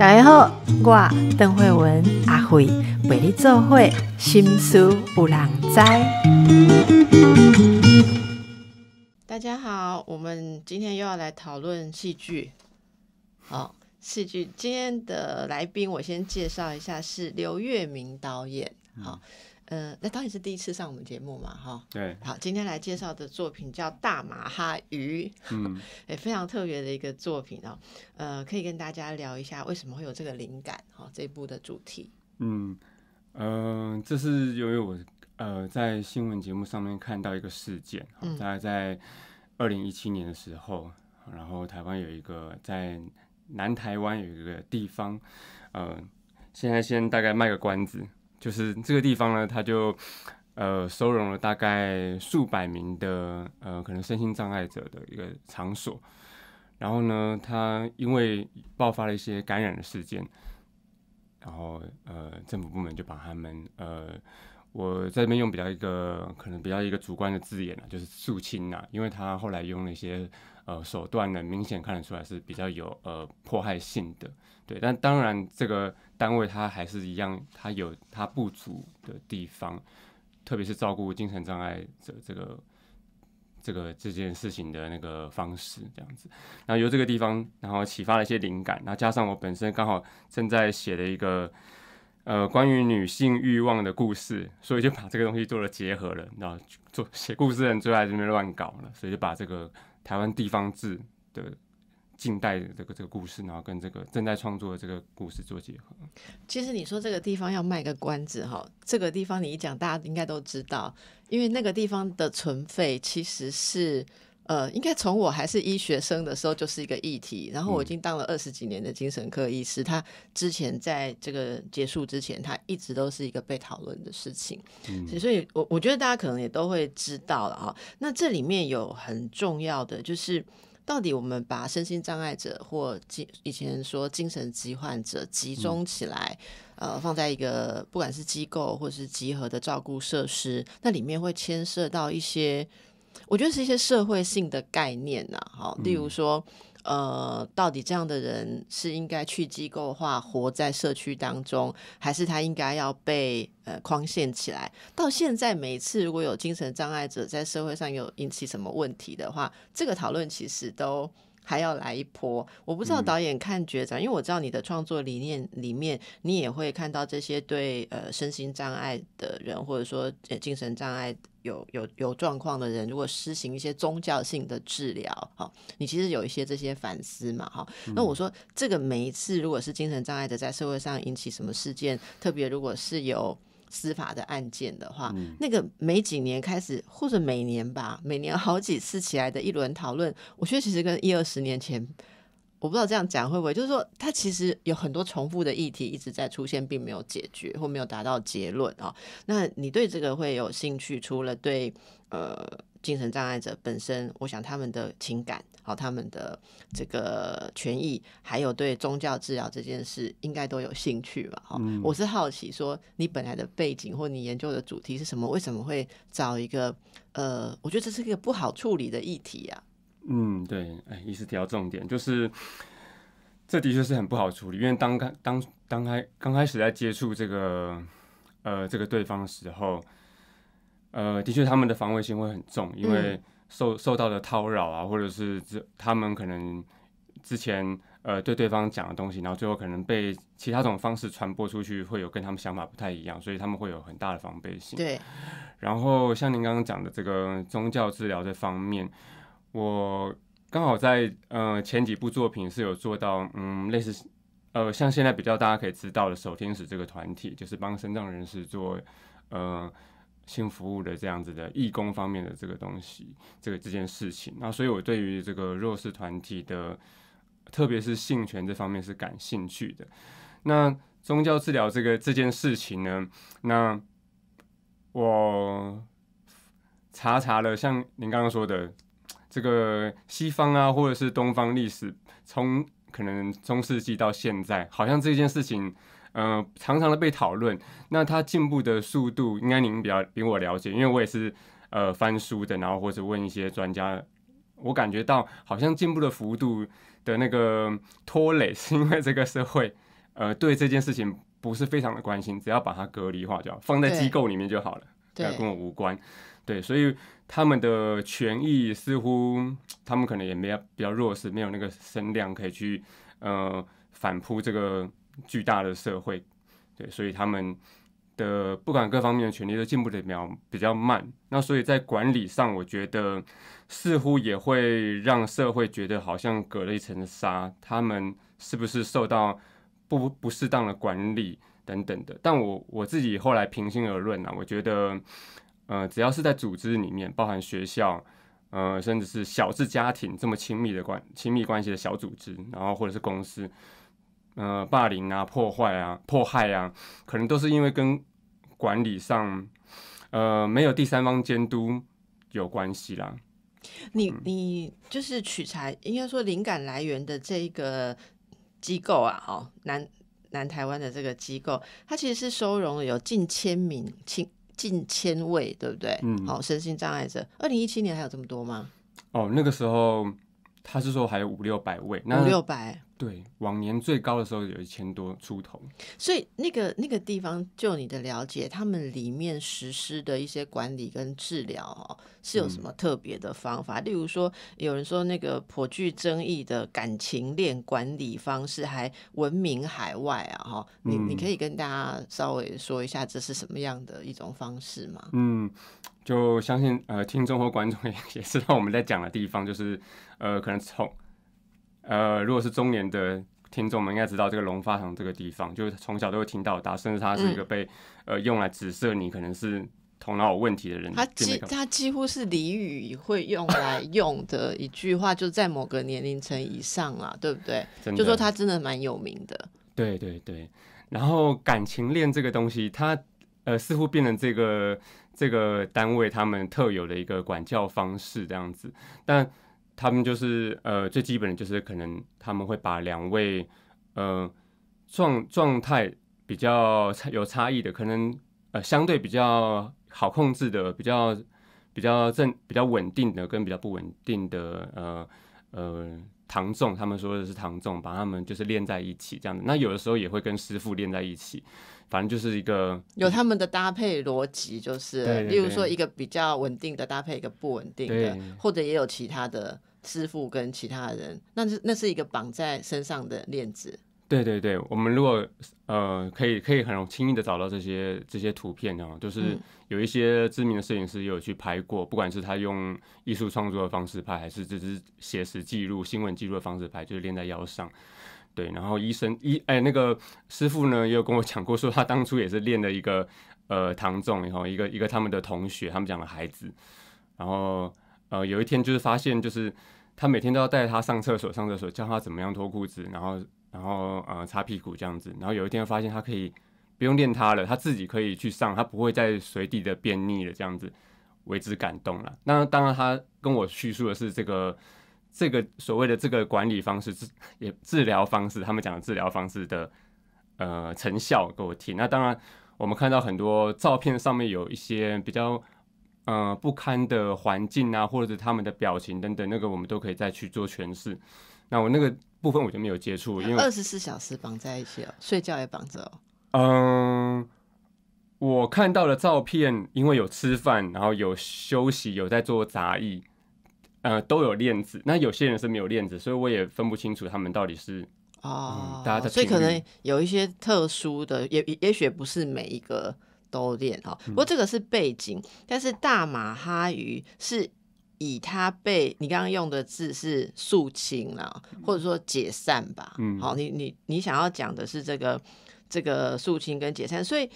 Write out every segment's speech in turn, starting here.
大家好，我邓惠文阿惠为你做会心事有人知。大家好，我们今天又要来讨论戏剧。好，戏剧今天的来宾我先介绍一下是刘月明导演。好。呃，那当然是第一次上我们节目嘛，哈。对，好，今天来介绍的作品叫《大马哈鱼》，嗯，也非常特别的一个作品哦。呃，可以跟大家聊一下为什么会有这个灵感，哈，这部的主题。嗯嗯，这是由于我呃在新闻节目上面看到一个事件，大概在二零一七年的时候，然后台湾有一个在南台湾有一个地方，嗯，现在先大概卖个关子。就是这个地方呢，它就，呃，收容了大概数百名的，呃，可能身心障碍者的一个场所。然后呢，它因为爆发了一些感染的事件，然后呃，政府部门就把他们，呃，我在这边用比较一个可能比较一个主观的字眼呢，就是肃清啦，因为他后来用了一些呃手段呢，明显看得出来是比较有呃迫害性的。对，但当然这个单位它还是一样，它有它不足的地方，特别是照顾精神障碍者这个这个这件事情的那个方式这样子。然后由这个地方，然后启发了一些灵感，然后加上我本身刚好正在写的一个呃关于女性欲望的故事，所以就把这个东西做了结合了。然后做写故事的人最爱在这边乱搞了，所以就把这个台湾地方志的。近代的这个这个故事，然后跟这个正在创作的这个故事做结合。其实你说这个地方要卖个关子哈，这个地方你一讲大家应该都知道，因为那个地方的存废其实是呃，应该从我还是医学生的时候就是一个议题，然后我已经当了二十几年的精神科医师，他之前在这个结束之前，他一直都是一个被讨论的事情。所以，我我觉得大家可能也都会知道了啊。那这里面有很重要的就是。到底我们把身心障碍者或以前说精神疾患者集中起来，呃，放在一个不管是机构或是集合的照顾设施，那里面会牵涉到一些，我觉得是一些社会性的概念呐，好，例如说。呃，到底这样的人是应该去机构化，活在社区当中，还是他应该要被呃框限起来？到现在，每一次如果有精神障碍者在社会上有引起什么问题的话，这个讨论其实都。还要来一波，我不知道导演看觉长。因为我知道你的创作理念里面，你也会看到这些对呃身心障碍的人，或者说精神障碍有有有状况的人，如果施行一些宗教性的治疗，哈，你其实有一些这些反思嘛，哈。那我说这个每一次，如果是精神障碍者在社会上引起什么事件，特别如果是有。司法的案件的话，那个每几年开始或者每年吧，每年好几次起来的一轮讨论，我觉得其实跟一二十年前，我不知道这样讲会不会，就是说它其实有很多重复的议题一直在出现，并没有解决或没有达到结论啊。那你对这个会有兴趣？除了对呃。精神障碍者本身，我想他们的情感、好他们的这个权益，还有对宗教治疗这件事，应该都有兴趣吧？哈，我是好奇，说你本来的背景或你研究的主题是什么？为什么会找一个？呃，我觉得这是一个不好处理的议题啊。嗯，对，哎，一思提到重点，就是这的确是很不好处理，因为当开当当开刚开始在接触这个呃这个对方的时候。呃，的确，他们的防卫心会很重，因为受受到的叨扰啊，或者是这他们可能之前呃对对方讲的东西，然后最后可能被其他种方式传播出去，会有跟他们想法不太一样，所以他们会有很大的防备心。对。然后像您刚刚讲的这个宗教治疗这方面，我刚好在呃前几部作品是有做到，嗯，类似呃像现在比较大家可以知道的守天使这个团体，就是帮身障人士做，呃。性服务的这样子的义工方面的这个东西，这个这件事情，那所以我对于这个弱势团体的，特别是性权这方面是感兴趣的。那宗教治疗这个这件事情呢，那我查查了，像您刚刚说的，这个西方啊，或者是东方历史，从可能中世纪到现在，好像这件事情。呃，常常的被讨论，那他进步的速度，应该您比较比我了解，因为我也是呃翻书的，然后或者问一些专家，我感觉到好像进步的幅度的那个拖累，是因为这个社会呃对这件事情不是非常的关心，只要把它隔离化掉，放在机构里面就好了，跟我无关。对，所以他们的权益似乎他们可能也没有比较弱势，没有那个声量可以去呃反扑这个。巨大的社会，对，所以他们的不管各方面的权利都进步的比较比较慢。那所以，在管理上，我觉得似乎也会让社会觉得好像隔了一层纱，他们是不是受到不不适当的管理等等的？但我我自己后来平心而论啊，我觉得，呃，只要是在组织里面，包含学校，呃，甚至是小至家庭这么亲密的关亲密关系的小组织，然后或者是公司。呃，霸凌啊，破坏啊，迫害啊，可能都是因为跟管理上，呃，没有第三方监督有关系啦。你你就是取材，应该说灵感来源的这个机构啊，哦，南南台湾的这个机构，它其实是收容有近千名、近近千位，对不对？嗯。哦，身心障碍者，二零一七年还有这么多吗？哦，那个时候他是说还有五六百位。五六百。对，往年最高的时候有一千多出头，所以那个那个地方，就你的了解，他们里面实施的一些管理跟治疗哦，是有什么特别的方法？例如说，有人说那个颇具争议的感情链管理方式还闻名海外啊，哈，你你可以跟大家稍微说一下，这是什么样的一种方式吗？嗯，就相信呃，听众或观众也 也知道我们在讲的地方，就是呃，可能从。呃，如果是中年的听众们，应该知道这个龙发堂这个地方，就是从小都会听到它，甚至它是一个被呃用来指涉你可能是头脑有问题的人。它几它几乎是俚语会用来用的一句话，就在某个年龄层以上啦，对不对？就说它真的蛮有名的。对对对，然后感情链这个东西，它呃似乎变成这个这个单位他们特有的一个管教方式这样子，但。他们就是呃最基本的就是可能他们会把两位呃状状态比较有差异的可能呃相对比较好控制的比较比较正比较稳定的跟比较不稳定的呃呃唐纵，他们说的是唐纵，把他们就是练在一起这样子那有的时候也会跟师傅练在一起，反正就是一个有他们的搭配逻辑，就是例如说一个比较稳定的搭配一个不稳定的，或者也有其他的。师傅跟其他人，那是那是一个绑在身上的链子。对对对，我们如果呃可以可以很容易的找到这些这些图片哦，就是有一些知名的摄影师也有去拍过，不管是他用艺术创作的方式拍，还是只是写实记录、新闻记录的方式拍，就是链在腰上。对，然后医生医哎那个师傅呢也有跟我讲过，说他当初也是练了一个呃唐仲，然后一个一个他们的同学，他们讲的孩子，然后。呃，有一天就是发现，就是他每天都要带他上厕所，上厕所教他怎么样脱裤子，然后，然后呃，擦屁股这样子。然后有一天发现他可以不用练他了，他自己可以去上，他不会再随地的便秘了，这样子为之感动了。那当然，他跟我叙述的是这个这个所谓的这个管理方式治也治疗方式，他们讲的治疗方式的呃成效给我听。那当然，我们看到很多照片上面有一些比较。呃，不堪的环境啊，或者他们的表情等等，那个我们都可以再去做诠释。那我那个部分我就没有接触，因为二十四小时绑在一起哦，睡觉也绑着哦。嗯，我看到的照片，因为有吃饭，然后有休息，有在做杂役，呃，都有链子。那有些人是没有链子，所以我也分不清楚他们到底是哦，大家所以可能有一些特殊的，也也许不是每一个。都练哈，不过这个是背景。但是大马哈鱼是以它被你刚刚用的字是肃清了，或者说解散吧。嗯，好，你你你想要讲的是这个这个肃清跟解散，所以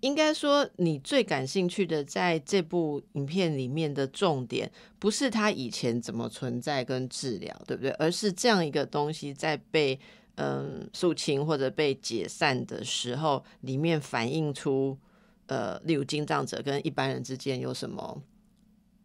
应该说你最感兴趣的在这部影片里面的重点，不是它以前怎么存在跟治疗，对不对？而是这样一个东西在被嗯肃清或者被解散的时候，里面反映出。呃，例如经藏者跟一般人之间有什么？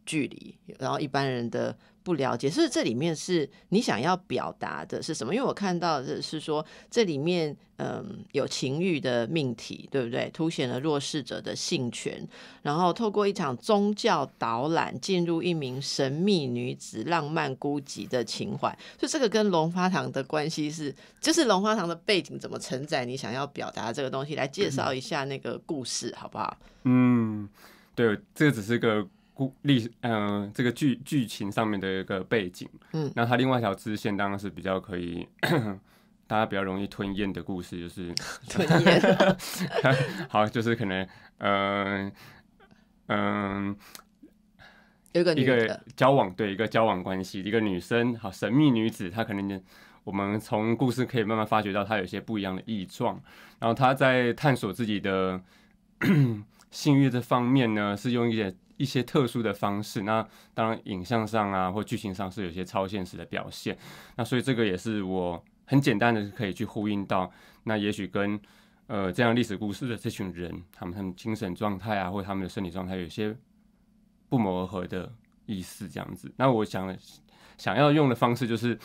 距离，然后一般人的不了解，所以这里面是你想要表达的是什么？因为我看到的是说，这里面嗯有情欲的命题，对不对？凸显了弱势者的性权，然后透过一场宗教导览进入一名神秘女子浪漫孤寂的情怀。所以这个跟龙花堂的关系是，就是龙花堂的背景怎么承载你想要表达这个东西？来介绍一下那个故事好不好？嗯，对，这个只是个。故历，嗯，这个剧剧情上面的一个背景，嗯，那它另外一条支线当然是比较可以，大家比较容易吞咽的故事，就是 吞咽，好，就是可能，嗯嗯，一个一个交往对一个交往关系，一个女生，好神秘女子，她可能我们从故事可以慢慢发掘到她有些不一样的异状，然后她在探索自己的 性欲这方面呢，是用一些一些特殊的方式，那当然影像上啊，或剧情上是有些超现实的表现，那所以这个也是我很简单的可以去呼应到，那也许跟呃这样历史故事的这群人，他们他们精神状态啊，或他们的生理状态有些不谋而合的意思，这样子。那我想想要用的方式就是，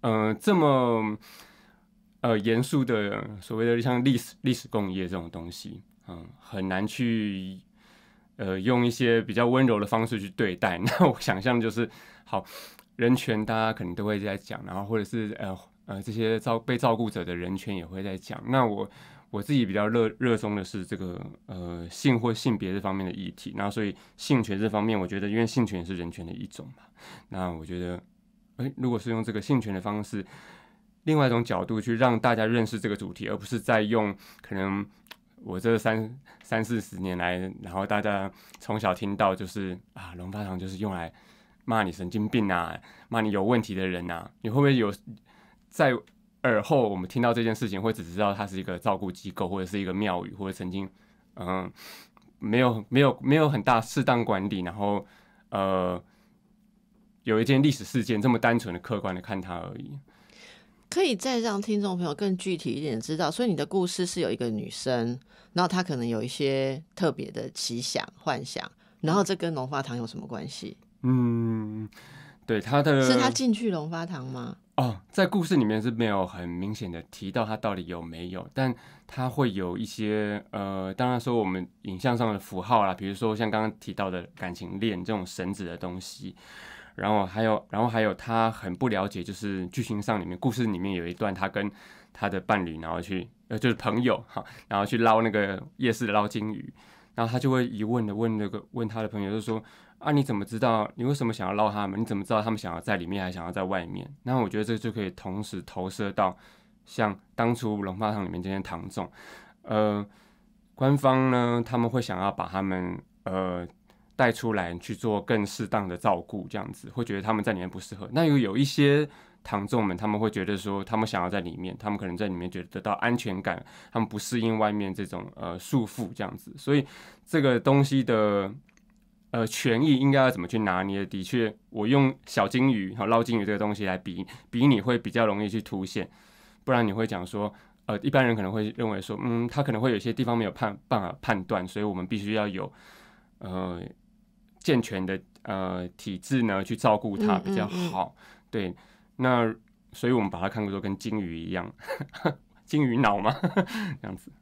嗯，这么呃严肃的所谓的像历史历史工业这种东西，嗯，很难去。呃，用一些比较温柔的方式去对待。那我想象就是，好，人权大家可能都会在讲，然后或者是呃呃这些照被照顾者的人权也会在讲。那我我自己比较热热衷的是这个呃性或性别这方面的议题。然后所以性权这方面，我觉得因为性权也是人权的一种嘛。那我觉得，诶，如果是用这个性权的方式，另外一种角度去让大家认识这个主题，而不是在用可能。我这三三四十年来，然后大家从小听到就是啊，龙发堂就是用来骂你神经病啊，骂你有问题的人啊。你会不会有在耳后我们听到这件事情，会只知道它是一个照顾机构，或者是一个庙宇，或者曾经嗯没有没有没有很大适当管理，然后呃有一件历史事件这么单纯的客观的看它而已。可以再让听众朋友更具体一点知道，所以你的故事是有一个女生，然后她可能有一些特别的奇想、幻想，然后这跟龙发堂有什么关系？嗯，对，她的，是她进去龙发堂吗？哦，在故事里面是没有很明显的提到她到底有没有，但她会有一些呃，当然说我们影像上的符号啦，比如说像刚刚提到的感情链这种绳子的东西。然后还有，然后还有，他很不了解，就是剧情上里面故事里面有一段，他跟他的伴侣，然后去呃，就是朋友哈，然后去捞那个夜市的捞金鱼，然后他就会疑问的问那个问他的朋友，就说啊，你怎么知道？你为什么想要捞他们？你怎么知道他们想要在里面还想要在外面？那我觉得这就可以同时投射到像当初龙发堂里面这些唐总，呃，官方呢他们会想要把他们呃。带出来去做更适当的照顾，这样子会觉得他们在里面不适合。那又有一些唐众们，他们会觉得说，他们想要在里面，他们可能在里面觉得得到安全感，他们不适应外面这种呃束缚这样子。所以这个东西的呃权益应该要怎么去拿捏？的确，我用小金鱼和捞金鱼这个东西来比，比你会比较容易去凸显。不然你会讲说，呃，一般人可能会认为说，嗯，他可能会有些地方没有判办法判断，所以我们必须要有呃。健全的呃体质呢，去照顾它比较好。对，那所以我们把它看作跟金鱼一样，金鱼脑吗？这样子。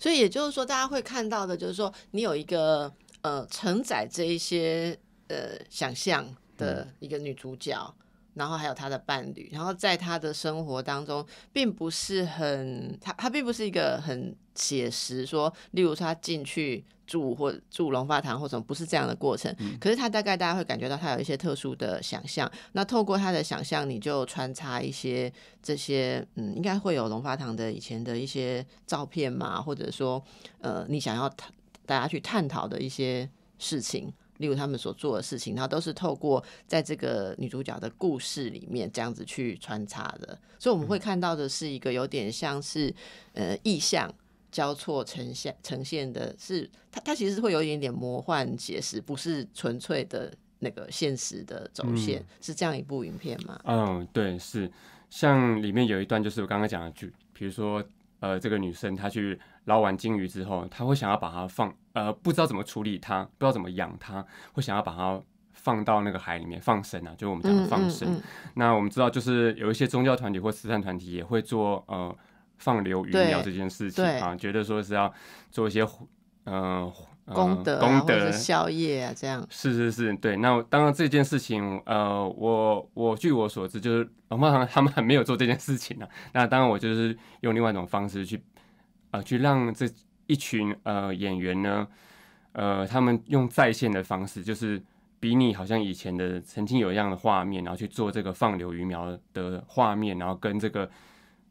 所以也就是说，大家会看到的就是说，你有一个呃承载这一些呃想象的一个女主角。然后还有他的伴侣，然后在他的生活当中，并不是很他他并不是一个很写实，说例如他进去住或住龙发堂或什么，不是这样的过程。可是他大概大家会感觉到他有一些特殊的想象。那透过他的想象，你就穿插一些这些，嗯，应该会有龙发堂的以前的一些照片嘛，或者说，呃，你想要探大家去探讨的一些事情。例如他们所做的事情，它都是透过在这个女主角的故事里面这样子去穿插的，所以我们会看到的是一个有点像是呃意象交错呈现呈现的，是它它其实会有一点点魔幻解释，不是纯粹的那个现实的走线，是这样一部影片吗？嗯，对，是像里面有一段就是我刚刚讲的剧，比如说。呃，这个女生她去捞完金鱼之后，她会想要把它放，呃，不知道怎么处理它，不知道怎么养它，会想要把它放到那个海里面放生啊，就我们讲的放生。那我们知道，就是有一些宗教团体或慈善团体也会做呃放流鱼苗这件事情啊，觉得说是要做一些嗯。功德功德宵夜啊，这样是是是对。那当然这件事情，呃，我我据我所知，就是文化堂他们还没有做这件事情呢。那当然，我就是用另外一种方式去，呃，去让这一群呃演员呢，呃，他们用在线的方式，就是比你好像以前的曾经有一样的画面，然后去做这个放流鱼苗的画面，然后跟这个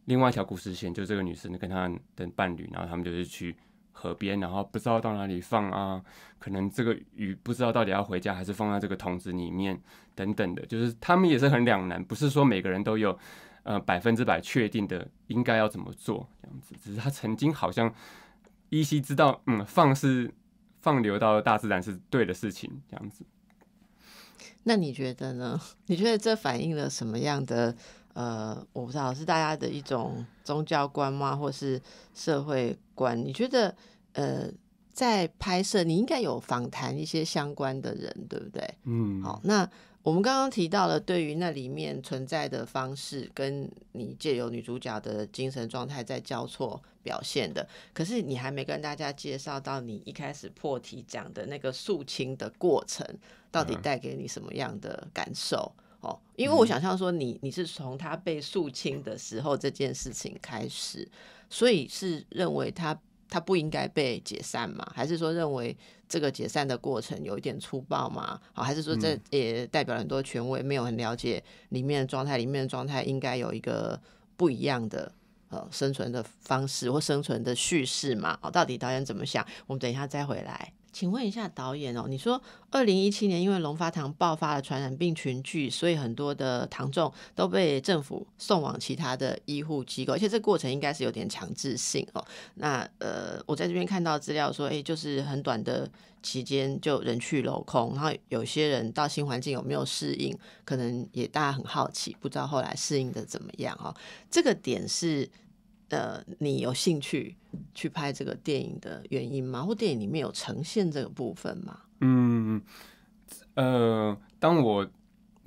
另外一条故事线，就这个女生跟她的伴侣，然后他们就是去。河边，然后不知道到哪里放啊？可能这个鱼不知道到底要回家还是放在这个桶子里面，等等的，就是他们也是很两难，不是说每个人都有，呃，百分之百确定的应该要怎么做这样子，只是他曾经好像依稀知道，嗯，放是放流到大自然是对的事情这样子。那你觉得呢？你觉得这反映了什么样的？呃，我不知道是大家的一种宗教观吗，或是社会观？你觉得，呃，在拍摄你应该有访谈一些相关的人，对不对？嗯，好，那我们刚刚提到了对于那里面存在的方式，跟你借由女主角的精神状态在交错表现的，可是你还没跟大家介绍到你一开始破题讲的那个肃清的过程，到底带给你什么样的感受？哦，因为我想象说你你是从他被肃清的时候这件事情开始，所以是认为他他不应该被解散嘛？还是说认为这个解散的过程有一点粗暴吗？好，还是说这也代表很多权威没有很了解里面的状态？里面的状态应该有一个不一样的呃生存的方式或生存的叙事嘛？哦，到底导演怎么想？我们等一下再回来。请问一下导演哦，你说二零一七年因为龙发堂爆发了传染病群聚，所以很多的堂众都被政府送往其他的医护机构，而且这过程应该是有点强制性哦。那呃，我在这边看到资料说，哎，就是很短的期间就人去楼空，然后有些人到新环境有没有适应，可能也大家很好奇，不知道后来适应的怎么样哦。这个点是。呃，你有兴趣去拍这个电影的原因吗？或电影里面有呈现这个部分吗？嗯，呃，当我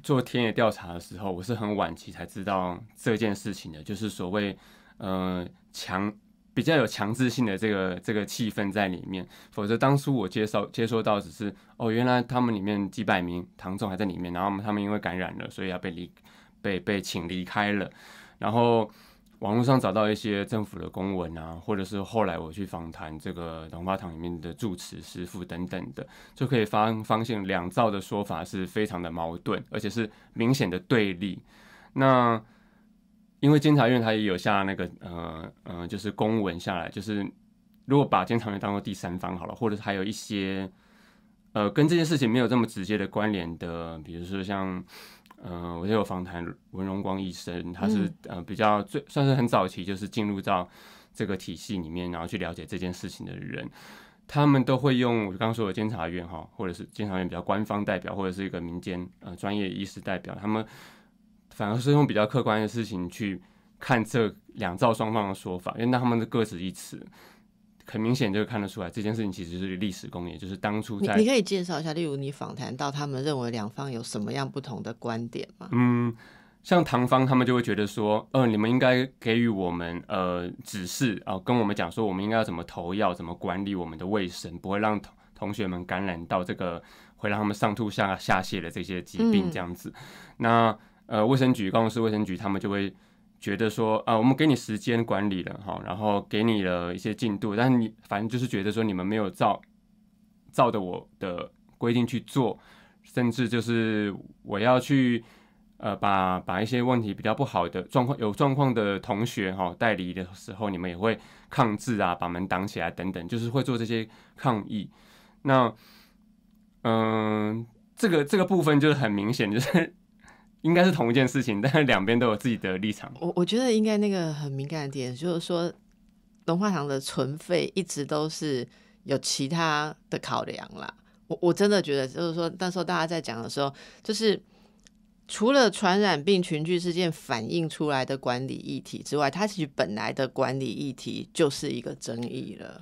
做田野调查的时候，我是很晚期才知道这件事情的，就是所谓呃强比较有强制性的这个这个气氛在里面。否则当初我接受接收到只是哦，原来他们里面几百名唐众还在里面，然后他们因为感染了，所以要被离被被请离开了，然后。网络上找到一些政府的公文啊，或者是后来我去访谈这个龙发堂里面的住持师傅等等的，就可以发发现两造的说法是非常的矛盾，而且是明显的对立。那因为监察院他也有下那个呃呃，就是公文下来，就是如果把监察院当做第三方好了，或者还有一些呃跟这件事情没有这么直接的关联的，比如说像。嗯，我也有访谈文荣光医生，他是呃比较最算是很早期就是进入到这个体系里面，然后去了解这件事情的人，他们都会用我刚刚说的监察院哈，或者是监察院比较官方代表，或者是一个民间呃专业医师代表，他们反而是用比较客观的事情去看这两造双方的说法，因为那他们的各执一词。很明显就看得出来，这件事情其实是历史公演，就是当初在你可以介绍一下，例如你访谈到他们认为两方有什么样不同的观点吗？嗯，像唐方他们就会觉得说，呃，你们应该给予我们呃指示啊，跟我们讲说我们应该要怎么投药，怎么管理我们的卫生，不会让同同学们感染到这个会让他们上吐下下泻的这些疾病这样子。那呃，卫生局，公雄卫生局他们就会。觉得说啊，我们给你时间管理了哈，然后给你了一些进度，但是你反正就是觉得说你们没有照照的我的规定去做，甚至就是我要去呃把把一些问题比较不好的状况有状况的同学哈代理的时候，你们也会抗制啊，把门挡起来等等，就是会做这些抗议。那嗯，这个这个部分就是很明显，就是。应该是同一件事情，但是两边都有自己的立场。我我觉得应该那个很敏感的点，就是说，龙化堂的存废一直都是有其他的考量啦。我我真的觉得，就是说，那时候大家在讲的时候，就是除了传染病群聚事件反映出来的管理议题之外，它其实本来的管理议题就是一个争议了。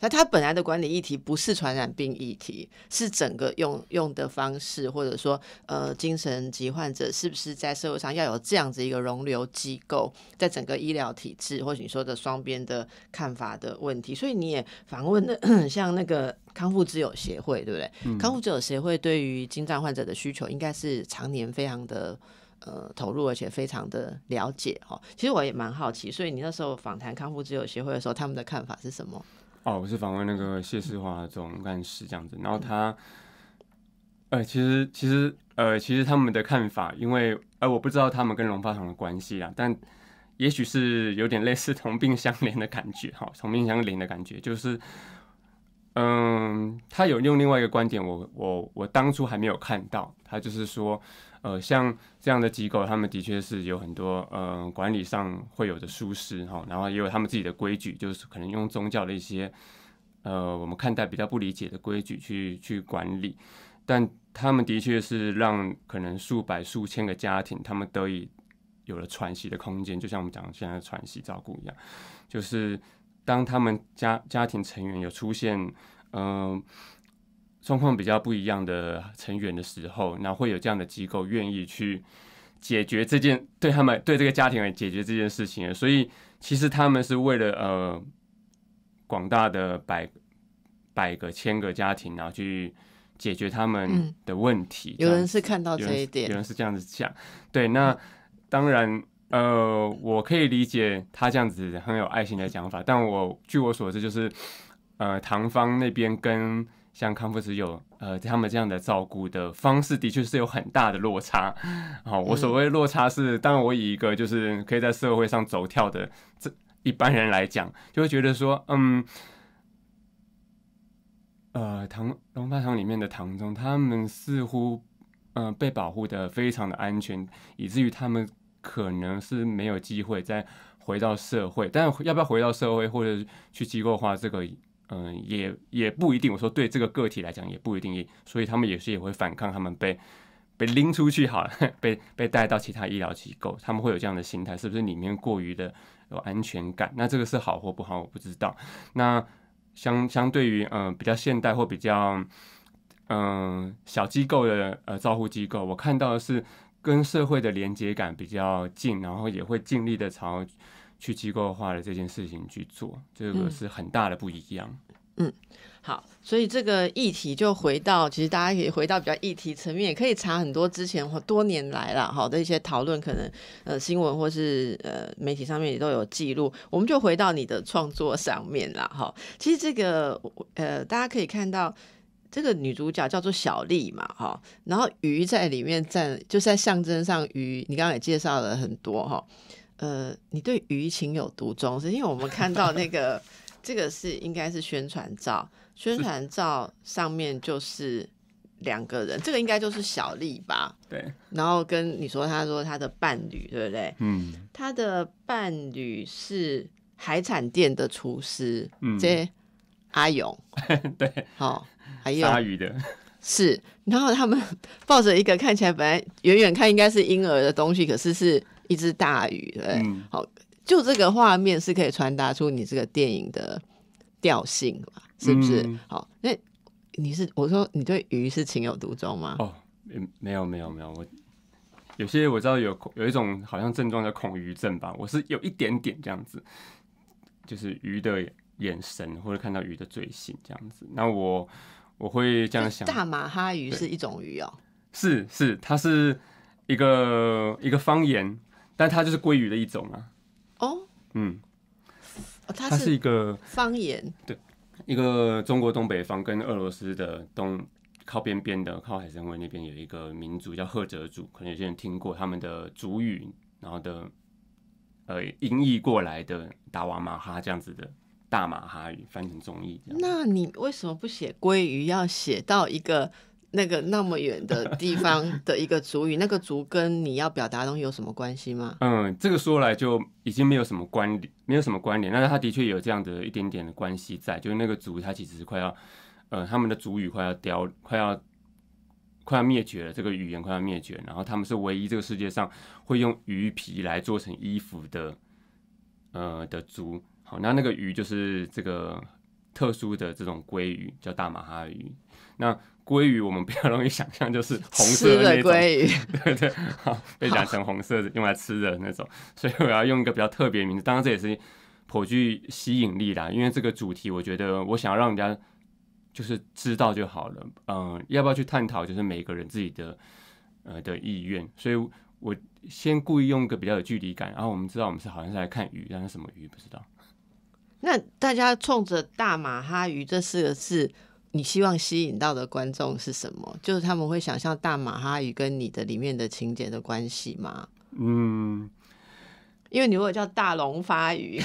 那他本来的管理议题不是传染病议题，是整个用用的方式，或者说呃精神疾患者是不是在社会上要有这样子一个容留机构，在整个医疗体制，或者你说的双边的看法的问题。所以你也访问了 像那个康复之友协会，对不对？康复之友协会对于精障患者的需求，应该是常年非常的呃投入，而且非常的了解哦。其实我也蛮好奇，所以你那时候访谈康复之友协会的时候，他们的看法是什么？哦，我是访问那个谢世华总干事这样子，然后他，呃，其实其实呃，其实他们的看法，因为呃，我不知道他们跟龙发堂的关系啊，但也许是有点类似同病相怜的感觉哈，同病相怜的感觉，就是，嗯，他有用另外一个观点，我我我当初还没有看到，他就是说。呃，像这样的机构，他们的确是有很多呃管理上会有的疏失哈，然后也有他们自己的规矩，就是可能用宗教的一些呃我们看待比较不理解的规矩去去管理，但他们的确是让可能数百数千个家庭他们得以有了喘息的空间，就像我们讲现在的喘息照顾一样，就是当他们家家庭成员有出现嗯。状况比较不一样的成员的时候，那会有这样的机构愿意去解决这件对他们对这个家庭来解决这件事情所以其实他们是为了呃广大的百百个千个家庭然后去解决他们的问题。有人是看到这一点，有人是这样子讲。对，那当然呃我可以理解他这样子很有爱心的讲法，但我据我所知就是呃唐方那边跟。像康复师有呃，他们这样的照顾的方式，的确是有很大的落差。好，我所谓的落差是，当然我以一个就是可以在社会上走跳的这一般人来讲，就会觉得说，嗯，呃，唐龙发堂里面的唐宗，他们似乎嗯被保护的非常的安全，以至于他们可能是没有机会再回到社会。但要不要回到社会或者去机构化这个？嗯，也也不一定。我说对这个个体来讲也不一定，所以他们有时也会反抗，他们被被拎出去好了，被被带到其他医疗机构，他们会有这样的心态，是不是里面过于的有安全感？那这个是好或不好，我不知道。那相相对于，嗯，比较现代或比较嗯小机构的呃照护机构，我看到的是跟社会的连接感比较近，然后也会尽力的朝。去机构化的这件事情去做，这个是很大的不一样。嗯，好，所以这个议题就回到，其实大家可以回到比较议题层面，也可以查很多之前或多年来了哈的一些讨论，可能呃新闻或是呃媒体上面也都有记录。我们就回到你的创作上面了哈。其实这个呃，大家可以看到，这个女主角叫做小丽嘛哈，然后鱼在里面站，就是在象征上鱼，你刚刚也介绍了很多哈。呃，你对鱼情有独钟，是因为我们看到那个，这个是应该是宣传照，宣传照上面就是两个人，这个应该就是小丽吧？对，然后跟你说，他说他的伴侣对不对？嗯，他的伴侣是海产店的厨师，嗯，这阿勇 对，好，还有鲨鱼的是，然后他们抱着一个看起来本来远远看应该是婴儿的东西，可是是。一只大鱼，对，好，就这个画面是可以传达出你这个电影的调性嘛？是不是？好，那你是我说你对鱼是情有独钟吗？哦，没有没有没有，我有些我知道有有一种好像症状叫恐鱼症吧，我是有一点点这样子，就是鱼的眼神或者看到鱼的嘴型这样子，那我我会这样想，大马哈鱼是一种鱼哦，是是，它是一个一个方言。但它就是鲑鱼的一种啊，哦，嗯，它是，一个方言，对，一个中国东北方跟俄罗斯的东靠边边的靠海参崴那边有一个民族叫赫哲族，可能有些人听过他们的族语，然后的呃音译过来的达瓦马哈这样子的大马哈语翻成中译，那你为什么不写鲑鱼要写到一个？那个那么远的地方 的一个族语，那个族跟你要表达东西有什么关系吗？嗯，这个说来就已经没有什么关联，没有什么关联。但是他的确有这样的一点点的关系在，就是那个族它其实是快要，呃，他们的族语快要凋，快要快要灭绝了，这个语言快要灭绝，然后他们是唯一这个世界上会用鱼皮来做成衣服的，呃的族。好，那那个鱼就是这个特殊的这种鲑鱼，叫大马哈鱼。那鲑鱼，我们比较容易想象就是 红色的那鱼，对对，好被染成红色的用来吃的那种，所以我要用一个比较特别名字，当然这也是颇具吸引力啦，因为这个主题，我觉得我想要让人家就是知道就好了，嗯，要不要去探讨就是每个人自己的呃的意愿？所以，我先故意用一个比较有距离感，然后我们知道我们是好像是来看鱼，但是什么鱼不知道？那大家冲着大马哈鱼这四个字。你希望吸引到的观众是什么？就是他们会想象大马哈鱼跟你的里面的情节的关系吗？嗯，因为你如果叫大龙发鱼，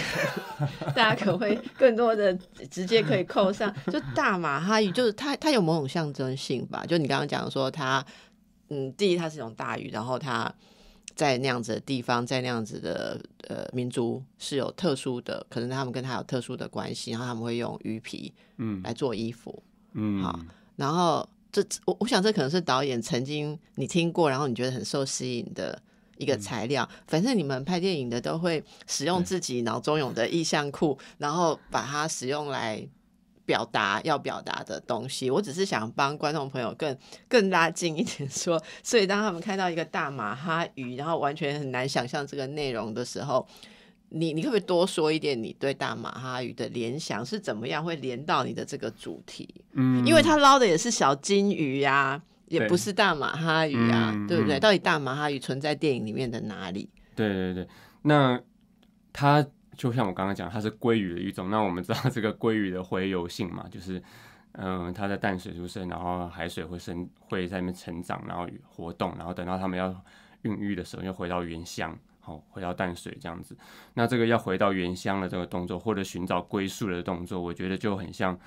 大家可会更多的直接可以扣上，就大马哈鱼，就是它，它有某种象征性吧？就你刚刚讲说它，嗯，第一它是一种大鱼，然后它在那样子的地方，在那样子的呃民族是有特殊的，可能他们跟它有特殊的关系，然后他们会用鱼皮，嗯，来做衣服。嗯，好，然后这我我想这可能是导演曾经你听过，然后你觉得很受吸引的一个材料。反正你们拍电影的都会使用自己脑中勇的意象库，然后把它使用来表达要表达的东西。我只是想帮观众朋友更更拉近一点，说，所以当他们看到一个大马哈鱼，然后完全很难想象这个内容的时候。你，你可不可以多说一点？你对大马哈鱼的联想是怎么样？会连到你的这个主题？嗯，因为他捞的也是小金鱼呀，也不是大马哈鱼啊，对不对？到底大马哈鱼存在电影里面的哪里？对对对，那它就像我刚刚讲，它是鲑鱼的一种。那我们知道这个鲑鱼的洄游性嘛，就是嗯，它在淡水出生，然后海水会生会在里面成长，然后活动，然后等到它们要孕育的时候，又回到原乡。好，回到淡水这样子，那这个要回到原乡的这个动作，或者寻找归宿的动作，我觉得就很像，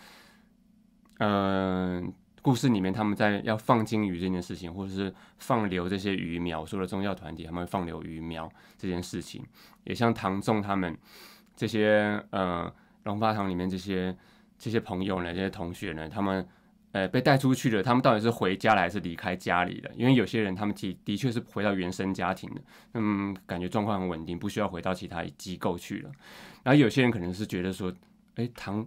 呃，故事里面他们在要放金鱼这件事情，或者是放流这些鱼苗，说的宗教团体他们会放流鱼苗这件事情，也像唐仲他们这些，呃，龙发堂里面这些这些朋友呢，这些同学呢，他们。呃，被带出去了，他们到底是回家了还是离开家里了？因为有些人他们的的确是回到原生家庭的，嗯，感觉状况很稳定，不需要回到其他机构去了。然后有些人可能是觉得说，哎，唐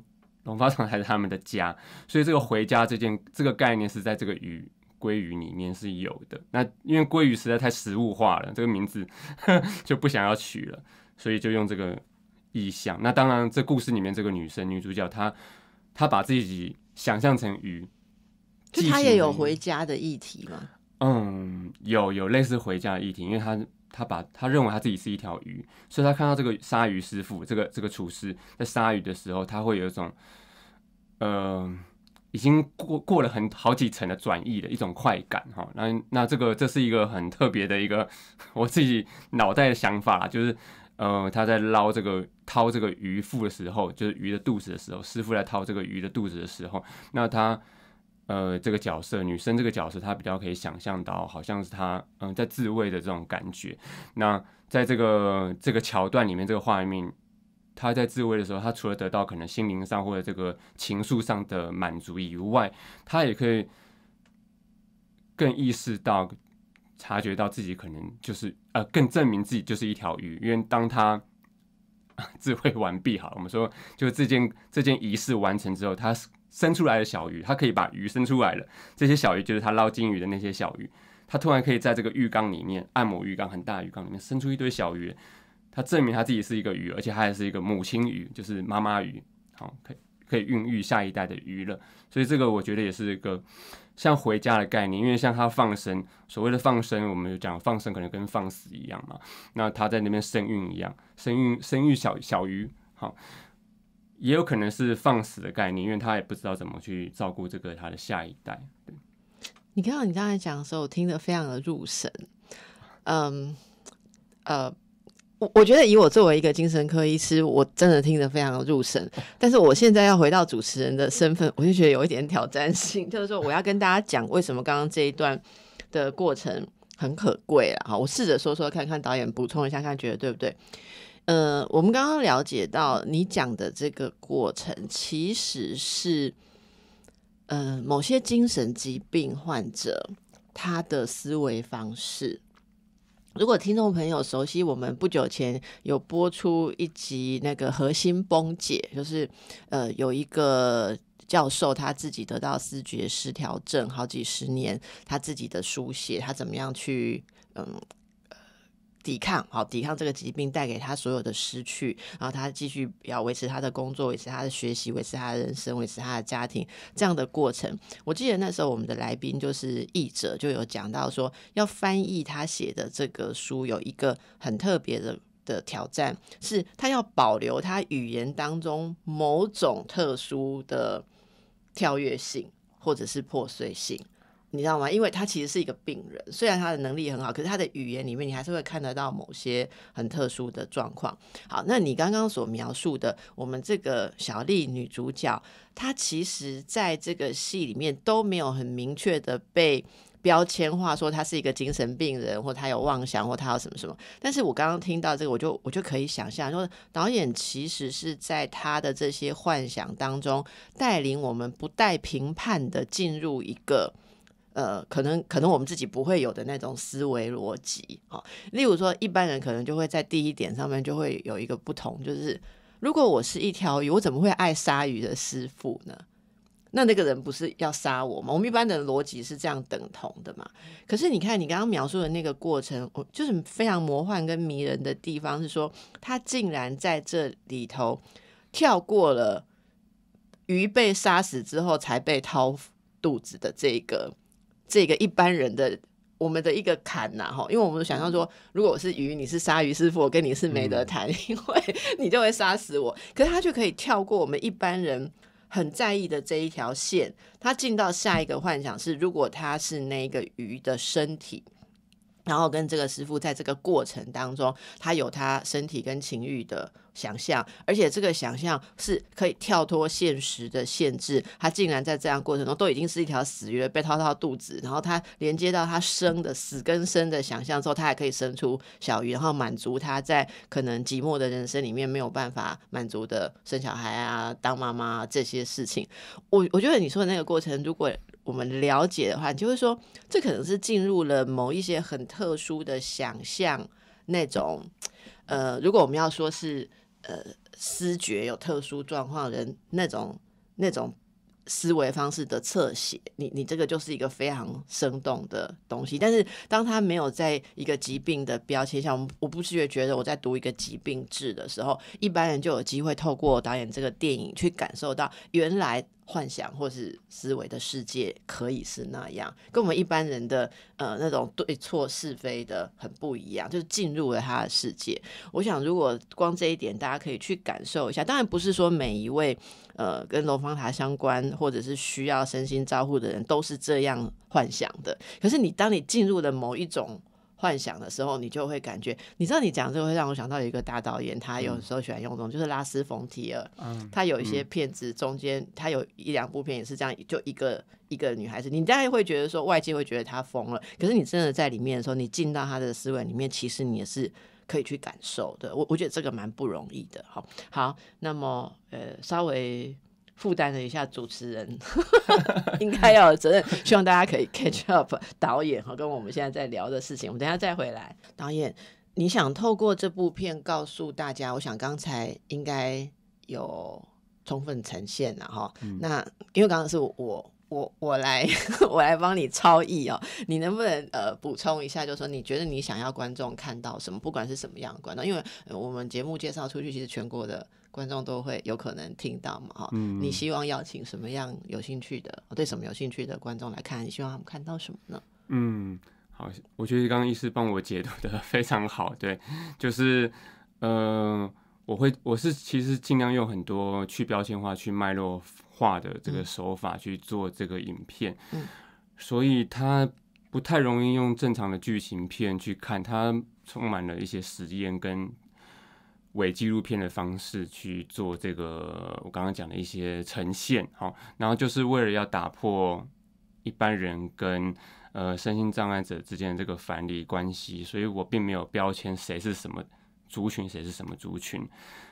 龙发厂才是他们的家，所以这个回家这件这个概念是在这个鱼鲑鱼里面是有的。那因为鲑鱼实在太食物化了，这个名字 就不想要取了，所以就用这个意象。那当然，这故事里面这个女生女主角，她她把自己想象成鱼。就他也有回家的议题吗？嗯，有有类似回家的议题，因为他他把他认为他自己是一条鱼，所以他看到这个鲨鱼师傅，这个这个厨师在鲨鱼的时候，他会有一种，呃，已经过过了很好几层的转移的一种快感哈。那那这个这是一个很特别的一个 我自己脑袋的想法就是呃，他在捞这个掏这个鱼腹的时候，就是鱼的肚子的时候，师傅在掏这个鱼的肚子的时候，那他。呃，这个角色，女生这个角色，她比较可以想象到，好像是她，嗯，在自慰的这种感觉。那在这个这个桥段里面，这个画面，她在自慰的时候，她除了得到可能心灵上或者这个情愫上的满足以外，她也可以更意识到、察觉到自己可能就是，呃，更证明自己就是一条鱼。因为当她 自慰完毕，哈，我们说，就这件这件仪式完成之后，她。生出来的小鱼，它可以把鱼生出来了。这些小鱼就是它捞金鱼的那些小鱼，它突然可以在这个浴缸里面，按摩浴缸很大浴缸里面生出一堆小鱼，它证明它自己是一个鱼，而且它还是一个母亲鱼，就是妈妈鱼，好，可以可以孕育下一代的鱼了。所以这个我觉得也是一个像回家的概念，因为像它放生，所谓的放生，我们讲放生可能跟放死一样嘛，那它在那边生育一样，生育生育小小鱼，好。也有可能是放肆的概念，因为他也不知道怎么去照顾这个他的下一代。对，你看到你刚才讲的时候，我听得非常的入神。嗯，呃，我我觉得以我作为一个精神科医师，我真的听得非常的入神。但是我现在要回到主持人的身份，我就觉得有一点挑战性，就是说我要跟大家讲为什么刚刚这一段的过程很可贵了好，我试着说说看看，导演补充一下，看觉得对不对？呃，我们刚刚了解到你讲的这个过程，其实是呃某些精神疾病患者他的思维方式。如果听众朋友熟悉，我们不久前有播出一集那个核心崩解，就是呃有一个教授他自己得到视觉失调症好几十年，他自己的书写，他怎么样去嗯。抵抗，好，抵抗这个疾病带给他所有的失去，然后他继续要维持他的工作，维持他的学习，维持他的人生，维持他的家庭，这样的过程。我记得那时候我们的来宾就是译者，就有讲到说，要翻译他写的这个书，有一个很特别的的挑战，是他要保留他语言当中某种特殊的跳跃性，或者是破碎性。你知道吗？因为他其实是一个病人，虽然他的能力很好，可是他的语言里面你还是会看得到某些很特殊的状况。好，那你刚刚所描述的，我们这个小丽女主角，她其实在这个戏里面都没有很明确的被标签化，说她是一个精神病人，或她有妄想，或她有什么什么。但是我刚刚听到这个，我就我就可以想象，说导演其实是在他的这些幻想当中，带领我们不带评判的进入一个。呃，可能可能我们自己不会有的那种思维逻辑哦，例如说，一般人可能就会在第一点上面就会有一个不同，就是如果我是一条鱼，我怎么会爱鲨鱼的师傅呢？那那个人不是要杀我吗？我们一般的逻辑是这样等同的嘛？可是你看，你刚刚描述的那个过程，我就是非常魔幻跟迷人的地方是说，他竟然在这里头跳过了鱼被杀死之后才被掏肚子的这个。这个一般人的我们的一个坎呐，哈，因为我们想象说，如果我是鱼，你是鲨鱼师傅，我跟你是没得谈，因为你就会杀死我。可是他就可以跳过我们一般人很在意的这一条线，他进到下一个幻想是，如果他是那个鱼的身体，然后跟这个师傅在这个过程当中，他有他身体跟情欲的。想象，而且这个想象是可以跳脱现实的限制。他竟然在这样过程中，都已经是一条死鱼被掏到肚子，然后他连接到他生的死跟生的想象之后，他还可以生出小鱼，然后满足他在可能寂寞的人生里面没有办法满足的生小孩啊、当妈妈这些事情。我我觉得你说的那个过程，如果我们了解的话，你就会说，这可能是进入了某一些很特殊的想象那种。呃，如果我们要说是。呃，思觉有特殊状况人那种那种思维方式的侧写，你你这个就是一个非常生动的东西。但是当他没有在一个疾病的标签下，我我不自觉觉得我在读一个疾病志的时候，一般人就有机会透过导演这个电影去感受到原来。幻想或是思维的世界可以是那样，跟我们一般人的呃那种对错是非的很不一样，就是进入了他的世界。我想，如果光这一点，大家可以去感受一下。当然，不是说每一位呃跟龙芳塔相关或者是需要身心照护的人都是这样幻想的。可是，你当你进入了某一种。幻想的时候，你就会感觉，你知道，你讲这个会让我想到一个大导演，他有时候喜欢用这种，就是拉斯冯提尔，他有一些片子中间，他有一两部片也是这样，就一个一个女孩子，你大家会觉得说外界会觉得他疯了，可是你真的在里面的时候，你进到他的思维里面，其实你也是可以去感受的。我我觉得这个蛮不容易的。好，好，那么呃，稍微。负担了一下主持人，应该要有责任。希望大家可以 catch up 导演和跟我们现在在聊的事情。我们等下再回来。导演，你想透过这部片告诉大家，我想刚才应该有充分呈现了哈。那因为刚刚是我我我来 我来帮你超译哦，你能不能呃补充一下，就说你觉得你想要观众看到什么，不管是什么样观众，因为我们节目介绍出去，其实全国的。观众都会有可能听到嘛？哈，你希望邀请什么样有兴趣的，对什么有兴趣的观众来看？你希望他们看到什么呢？嗯，好，我觉得刚刚医师帮我解读的非常好。对，就是，呃，我会我是其实尽量用很多去标签化、去脉络化的这个手法去做这个影片。嗯，所以它不太容易用正常的剧情片去看，它充满了一些实验跟。伪纪录片的方式去做这个，我刚刚讲的一些呈现，好，然后就是为了要打破一般人跟呃身心障碍者之间的这个反理关系，所以我并没有标签谁是什么族群，谁是什么族群，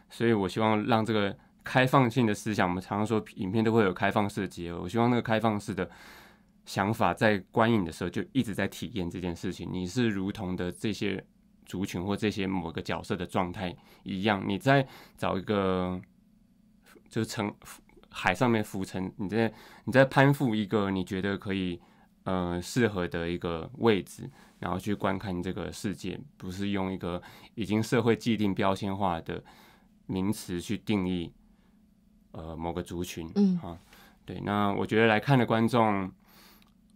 所以我希望让这个开放性的思想，我们常常说影片都会有开放式的结计，我希望那个开放式的想法在观影的时候就一直在体验这件事情，你是如同的这些。族群或这些某个角色的状态一样，你在找一个，就是浮海上面浮沉，你在你在攀附一个你觉得可以呃适合的一个位置，然后去观看这个世界，不是用一个已经社会既定标签化的名词去定义呃某个族群，嗯啊，对，那我觉得来看的观众，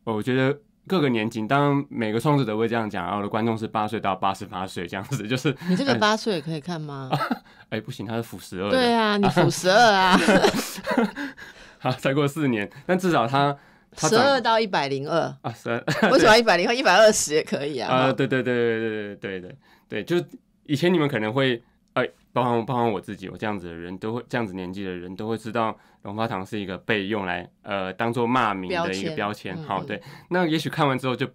我觉得。各个年纪，当每个创作者都会这样讲。我的观众是八岁到八十八岁这样子，就是你这个八岁可以看吗？哎，不行，他是辅十二。对啊，你辅十二啊。好，再过四年，但至少他十二到一百零二啊，十二。我喜欢一百零二，一百二十也可以啊。啊，对对对对对对对对对，就以前你们可能会。包括包括我自己，我这样子的人都会这样子年纪的人都会知道，龙发堂是一个被用来呃当做骂名的一个标签。好，对，那也许看完之后就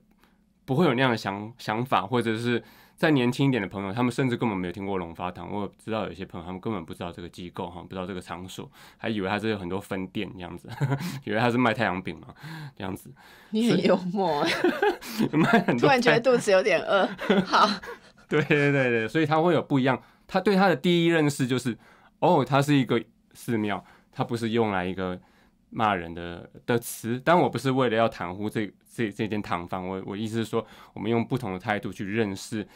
不会有那样的想想法，或者是再年轻一点的朋友，他们甚至根本没有听过龙发堂，我知道有些朋友他们根本不知道这个机构哈，不知道这个场所，还以为它是有很多分店这样子，以为它是卖太阳饼嘛这样子。你很幽默，突然觉得肚子有点饿。好，对对对对，所以他会有不一样。他对他的第一认识就是，哦，他是一个寺庙，它不是用来一个骂人的的词。当我不是为了要袒护这这这间堂房，我我意思是说，我们用不同的态度去认识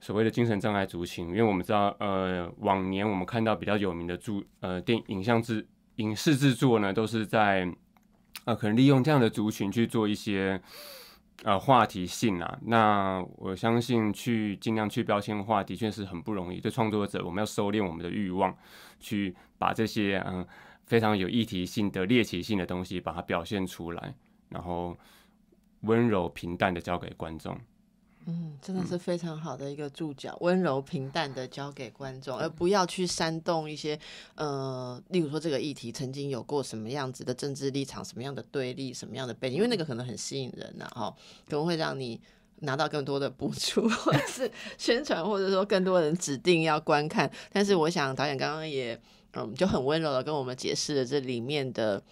所谓的精神障碍族群，因为我们知道，呃，往年我们看到比较有名的著呃电影像制影视制作呢，都是在啊可能利用这样的族群去做一些。呃，话题性啊，那我相信去尽量去标签化，的确是很不容易。对创作者，我们要收敛我们的欲望，去把这些嗯非常有议题性的猎奇性的东西，把它表现出来，然后温柔平淡的交给观众。嗯，真的是非常好的一个注脚，温柔平淡的交给观众，而不要去煽动一些，呃，例如说这个议题曾经有过什么样子的政治立场，什么样的对立，什么样的背景，因为那个可能很吸引人呐，哈，可能会让你拿到更多的补助，或者是 宣传，或者说更多人指定要观看。但是我想导演刚刚也，嗯，就很温柔的跟我们解释了这里面的。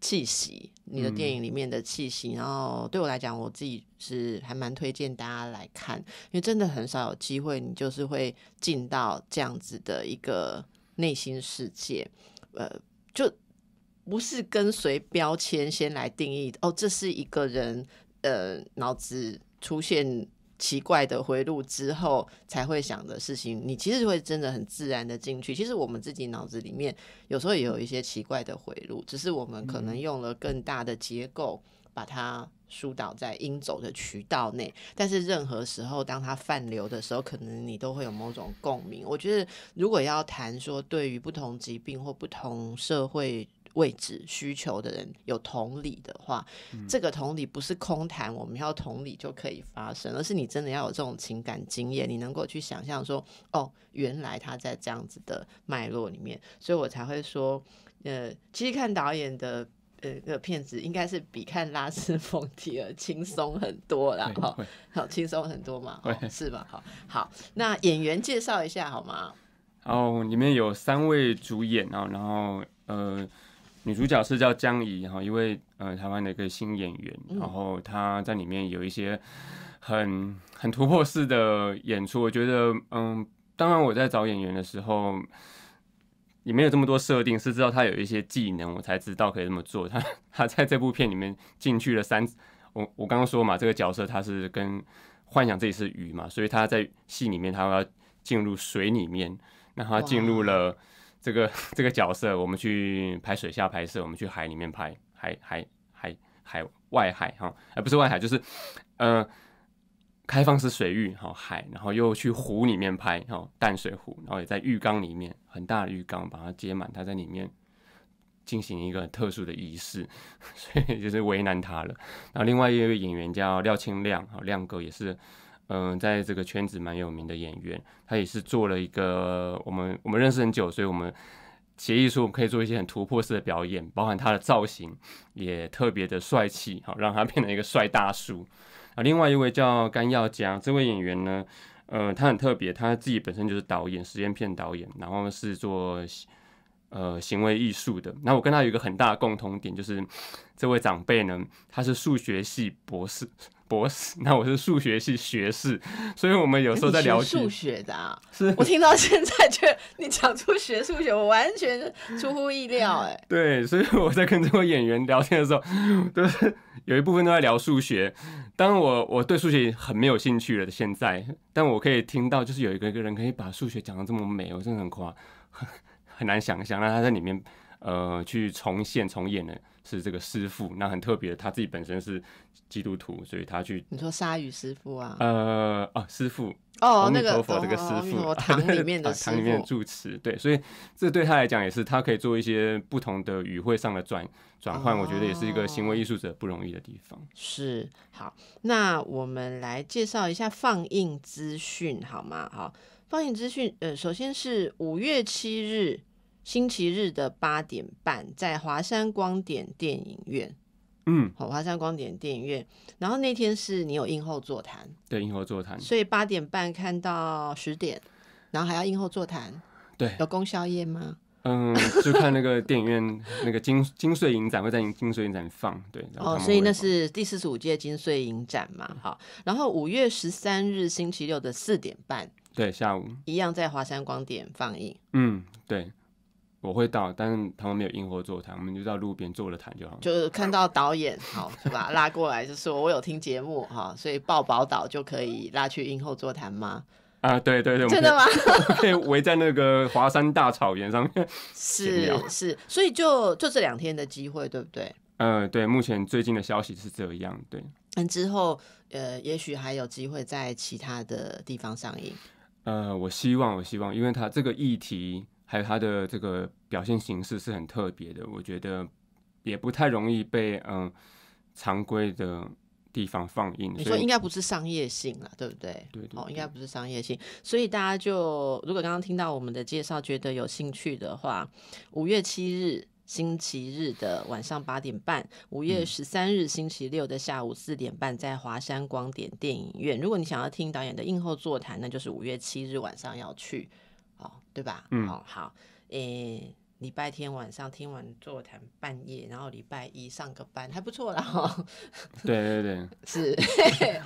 气息，你的电影里面的气息，然后对我来讲，我自己是还蛮推荐大家来看，因为真的很少有机会，你就是会进到这样子的一个内心世界，呃，就不是跟随标签先来定义哦，这是一个人，呃，脑子出现。奇怪的回路之后才会想的事情，你其实会真的很自然的进去。其实我们自己脑子里面有时候也有一些奇怪的回路，只是我们可能用了更大的结构把它疏导在应走的渠道内。但是任何时候，当它泛流的时候，可能你都会有某种共鸣。我觉得，如果要谈说对于不同疾病或不同社会，位置需求的人有同理的话，这个同理不是空谈，我们要同理就可以发生，而是你真的要有这种情感经验，你能够去想象说，哦，原来他在这样子的脉络里面，所以我才会说，呃，其实看导演的呃个片子应该是比看拉斯冯提尔轻松很多啦，哈，好轻松很多嘛，是吧？好，好，那演员介绍一下好吗？哦，里面有三位主演啊，然后呃。女主角是叫江怡哈，一位嗯台湾的一个新演员，然后她在里面有一些很很突破式的演出。我觉得嗯，当然我在找演员的时候也没有这么多设定，是知道她有一些技能，我才知道可以这么做。她她在这部片里面进去了三，我我刚刚说嘛，这个角色她是跟幻想自己是鱼嘛，所以她在戏里面她要进入水里面，那她进入了。这个 这个角色，我们去拍水下拍摄，我们去海里面拍，海海海海外海哈，不是外海，就是呃开放式水域哈海，然后又去湖里面拍哈淡水湖，然后也在浴缸里面很大的浴缸把它接满，它在里面进行一个特殊的仪式，所以就是为难他了。然后另外一位演员叫廖清亮哦、亮哥也是。嗯，在这个圈子蛮有名的演员，他也是做了一个我们我们认识很久，所以我们协议说我们可以做一些很突破式的表演，包含他的造型也特别的帅气，好让他变成一个帅大叔。啊，另外一位叫甘耀佳，这位演员呢，呃，他很特别，他自己本身就是导演，实验片导演，然后是做呃行为艺术的。那我跟他有一个很大的共通点，就是这位长辈呢，他是数学系博士。博士，那我是数学系学士，所以我们有时候在聊数学的。是我听到现在，觉得你讲出学数学，我完全出乎意料哎。对，所以我在跟这位演员聊天的时候，都是有一部分都在聊数学。当我我对数学很没有兴趣了，现在，但我可以听到，就是有一个一个人可以把数学讲得这么美，我真的很夸，很 很难想象，那他在里面。呃，去重现重演的是这个师傅，那很特别，他自己本身是基督徒，所以他去。你说鲨鱼师傅啊？呃，哦，师傅，哦，那个佛这个师傅，堂里面的 堂里面的住持，对，所以这对他来讲也是，他可以做一些不同的语汇上的转转换，我觉得也是一个行为艺术者不容易的地方。是，好，那我们来介绍一下放映资讯好吗？好，放映资讯，呃，首先是五月七日。星期日的八点半，在华山光点电影院。嗯，好，华山光点电影院。然后那天是你有映后座谈，对，映后座谈。所以八点半看到十点，然后还要映后座谈。对，有供宵夜吗？嗯，就看那个电影院那个金金穗影展会在金穗影展放。对，哦，所以那是第四十五届金穗影展嘛。好，然后五月十三日星期六的四点半，对，下午一样在华山光点放映。嗯，对。我会到，但是他们没有映后座谈，我们就到路边坐了谈就好。就是看到导演好是吧？拉过来就说，我有听节目哈，所以抱宝岛就可以拉去映后座谈吗？啊，对对对，真的吗？可以围在那个华山大草原上面是是，所以就就这两天的机会对不对？呃，对，目前最近的消息是这样，对。但之后呃，也许还有机会在其他的地方上映。呃，我希望，我希望，因为他这个议题。还有它的这个表现形式是很特别的，我觉得也不太容易被嗯常规的地方放映。你说应该不是商业性了，对不对？对对，应该不是商业性。所以大家就如果刚刚听到我们的介绍，觉得有兴趣的话，五月七日星期日的晚上八点半，五月十三日星期六的下午四点半，在华山光点电影院。如果你想要听导演的映后座谈，那就是五月七日晚上要去。哦，对吧？嗯，好，诶，礼拜天晚上听完座谈半夜，然后礼拜一上个班，还不错啦、哈。对对对，是，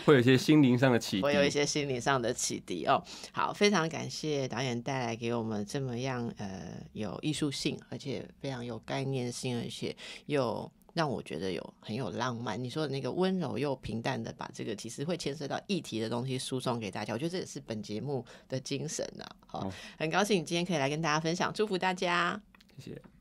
会有一些心灵上的启迪，会有一些心灵上的启迪哦。好，非常感谢导演带来给我们这么样，呃，有艺术性，而且非常有概念性，而且又。让我觉得有很有浪漫，你说的那个温柔又平淡的把这个其实会牵涉到议题的东西输送给大家，我觉得这也是本节目的精神呐。好，很高兴你今天可以来跟大家分享，祝福大家，谢谢。